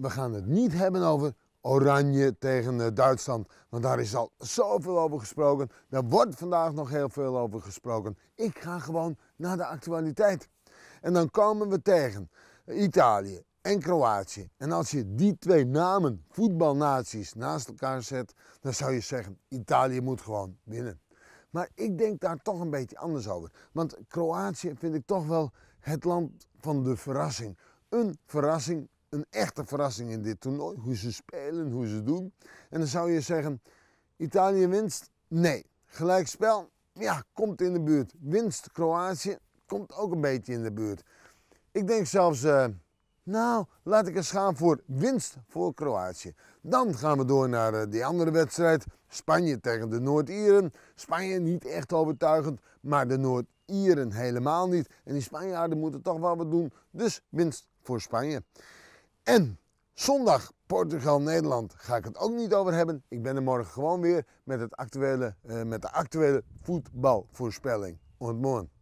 we gaan het niet hebben over Oranje tegen eh, Duitsland. Want daar is al zoveel over gesproken. Daar wordt vandaag nog heel veel over gesproken. Ik ga gewoon naar de actualiteit. En dan komen we tegen Italië en Kroatië. En als je die twee namen, voetbalnaties, naast elkaar zet, dan zou je zeggen: Italië moet gewoon winnen. Maar ik denk daar toch een beetje anders over. Want Kroatië vind ik toch wel het land van de verrassing. Een verrassing een echte verrassing in dit toernooi. Hoe ze spelen, hoe ze doen. En dan zou je zeggen, Italië winst? Nee. Gelijkspel? Ja, komt in de buurt. Winst Kroatië? Komt ook een beetje in de buurt. Ik denk zelfs, eh, nou, laat ik eens gaan voor winst voor Kroatië. Dan gaan we door naar eh, die andere wedstrijd. Spanje tegen de Noord-Ieren. Spanje niet echt overtuigend, maar de Noord-Ieren helemaal niet. En die Spanjaarden moeten toch wel wat doen. Dus winst voor Spanje. En zondag Portugal-Nederland ga ik het ook niet over hebben. Ik ben er morgen gewoon weer met, het actuele, uh, met de actuele voetbalvoorspelling. Ontmoet.